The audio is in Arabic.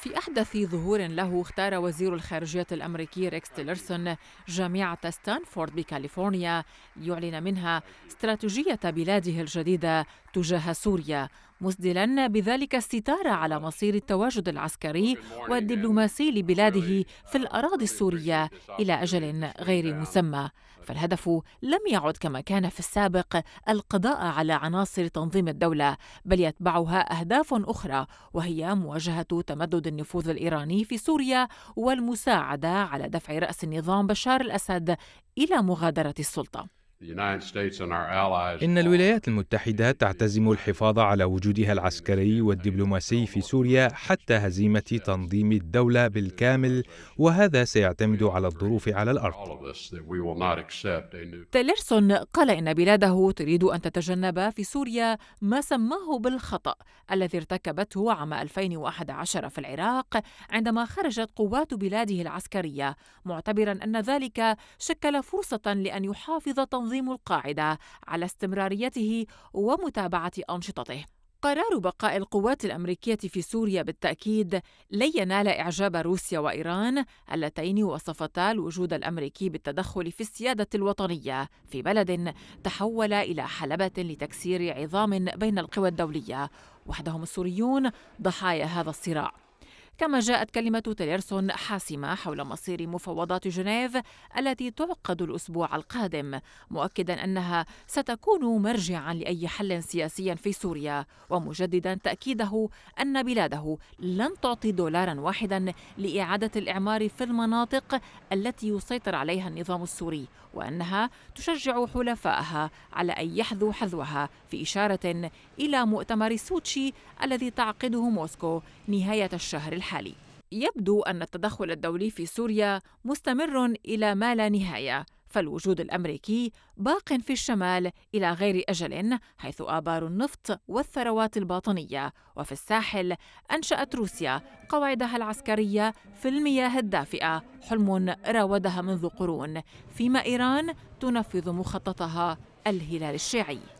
في أحدث ظهور له اختار وزير الخارجية الأمريكي ريكس تيلرسون جامعة ستانفورد بكاليفورنيا ليعلن منها استراتيجية بلاده الجديدة تجاه سوريا مسدلا بذلك الستار على مصير التواجد العسكري والدبلوماسي لبلاده في الأراضي السورية إلى أجل غير uh, مسمى فالهدف لم يعد كما كان في السابق القضاء على عناصر تنظيم الدولة بل يتبعها أهداف أخرى وهي مواجهة تمدد النفوذ الإيراني في سوريا والمساعدة على دفع رأس النظام بشار الأسد إلى مغادرة السلطة إن الولايات المتحدة تعتزم الحفاظ على وجودها العسكري والدبلوماسي في سوريا حتى هزيمة تنظيم الدولة بالكامل وهذا سيعتمد على الظروف على الأرض. تيلرسون قال إن بلاده تريد أن تتجنب في سوريا ما سماه بالخطأ الذي ارتكبته عام 2011 في العراق عندما خرجت قوات بلاده العسكرية معتبرا أن ذلك شكل فرصة لأن يحافظ تنظيم تنظيم القاعده على استمراريته ومتابعه انشطته قرار بقاء القوات الامريكيه في سوريا بالتاكيد لن ينال اعجاب روسيا وايران اللتين وصفتا الوجود الامريكي بالتدخل في السياده الوطنيه في بلد تحول الى حلبه لتكسير عظام بين القوى الدوليه وحدهم السوريون ضحايا هذا الصراع كما جاءت كلمة تيليرسون حاسمة حول مصير مفاوضات جنيف التي تعقد الأسبوع القادم مؤكدا أنها ستكون مرجعا لأي حل سياسي في سوريا ومجددا تأكيده أن بلاده لن تعطي دولارا واحدا لإعادة الإعمار في المناطق التي يسيطر عليها النظام السوري وأنها تشجع حلفائها على أن يحذو حذوها في إشارة إلى مؤتمر سوتشي الذي تعقده موسكو نهاية الشهر الحالي الحالي يبدو أن التدخل الدولي في سوريا مستمر إلى ما لا نهاية فالوجود الامريكي باق في الشمال الى غير اجل حيث ابار النفط والثروات الباطنيه وفي الساحل انشات روسيا قواعدها العسكريه في المياه الدافئه حلم راودها منذ قرون فيما ايران تنفذ مخططها الهلال الشيعي